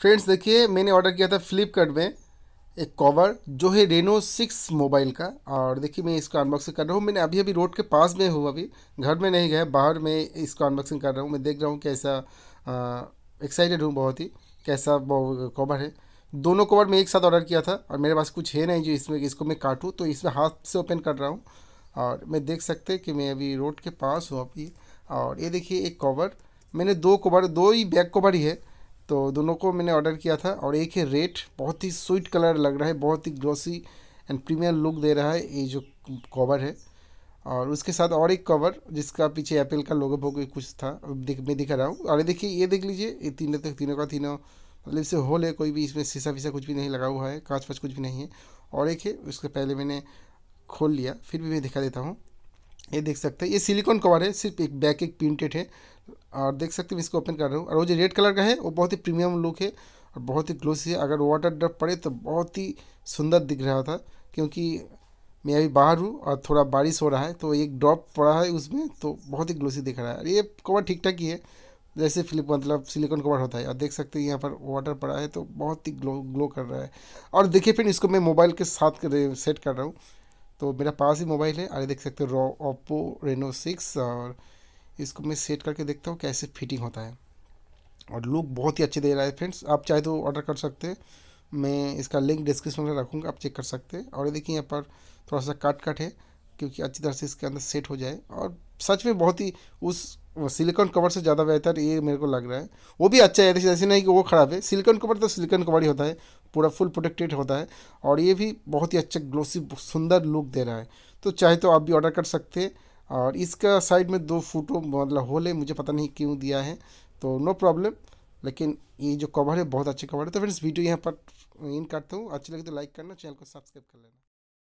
friends देखिए मैंने order किया था फ्लिपकार्ट में एक कवर जो है रेनो सिक्स मोबाइल का और देखिए मैं इसको अनबॉक्सिंग कर रहा हूँ मैंने अभी अभी रोड के पास में हूँ अभी घर में नहीं गया बाहर में इसको अनबॉक्सिंग कर रहा हूँ मैं देख रहा हूँ कैसा एक्साइटेड हूँ बहुत ही कैसा कवर है दोनों कवर मैं एक साथ ऑर्डर किया था और मेरे पास कुछ है नहीं जो इसमें इसको मैं काटूँ तो इसमें हाथ से ओपन कर रहा हूँ और मैं देख सकते कि मैं अभी रोड के पास हूँ अभी और ये देखिए एक कवर मैंने दो कवर दो ही बैक कवर ही है तो दोनों को मैंने ऑर्डर किया था और एक है रेड बहुत ही स्वीट कलर लग रहा है बहुत ही ग्रोसी एंड प्रीमियम लुक दे रहा है ये जो कवर है और उसके साथ और एक कवर जिसका पीछे एप्पल का लोगो भोग कुछ था दिख मैं दिखा रहा हूँ और देखिए ये देख लीजिए ये तीनों तक तो, तीनों का तीनों मतलब इससे होल है कोई भी इसमें शीशा फीसा कुछ भी नहीं लगा हुआ है कांच वाच कुछ भी नहीं है और एक है उसके पहले मैंने खोल लिया फिर भी मैं दिखा देता हूँ ये देख सकते हैं ये सिलिकॉन कवर है सिर्फ एक बैक एक प्रिंटेड है और देख सकते हैं इसको ओपन कर रहा हूँ और वो जो रेड कलर का है वो बहुत ही प्रीमियम लुक है और बहुत ही ग्लोसी है अगर वाटर ड्रॉप पड़े तो बहुत ही सुंदर दिख रहा था क्योंकि मैं अभी बाहर हूँ और थोड़ा बारिश हो रहा है तो एक ड्रॉप पड़ा है उसमें तो बहुत ही ग्लोसी दिख रहा है ये कवर ठीक ठाक ही है जैसे फिलिप मतलब सिलिकॉन कवर होता है और देख सकते हैं यहाँ पर वाटर पड़ा है तो बहुत ही ग्लो ग्लो कर रहा है और देखिए फिर इसको मैं मोबाइल के साथ कर, सेट कर रहा हूँ तो मेरा पास ही मोबाइल है अरे देख सकते हो ओप्पो रेनो सिक्स और इसको मैं सेट करके देखता हूँ कैसे फिटिंग होता है और लुक बहुत ही अच्छे दे रहा है फ्रेंड्स आप चाहे तो ऑर्डर कर सकते हैं मैं इसका लिंक डिस्क्रिप्शन में रखूँगा आप चेक कर सकते हैं और ये देखिए यहाँ पर थोड़ा सा काट कट है क्योंकि अच्छी तरह से इसके अंदर सेट हो जाए और सच में बहुत ही उस सिलिकॉन कवर से ज़्यादा बेहतर ये मेरे को लग रहा है वो भी अच्छा है ऐसे नहीं कि वो ख़राब है सिलिकॉन कवर तो सिलिकॉन कवर ही होता है पूरा फुल प्रोटेक्टेड होता है और ये भी बहुत ही अच्छा ग्लोसी सुंदर लुक दे रहा है तो चाहे तो आप भी ऑर्डर कर सकते हैं और इसका साइड में दो फोटो मतलब होल है मुझे पता नहीं क्यों दिया है तो नो प्रॉब्लम लेकिन ये जो कवर है बहुत अच्छे कवर है तो फ्रेंड्स वीडियो यहाँ पर इन करता हूँ अच्छी लगी तो लाइक करना चैनल को सब्सक्राइब कर लेना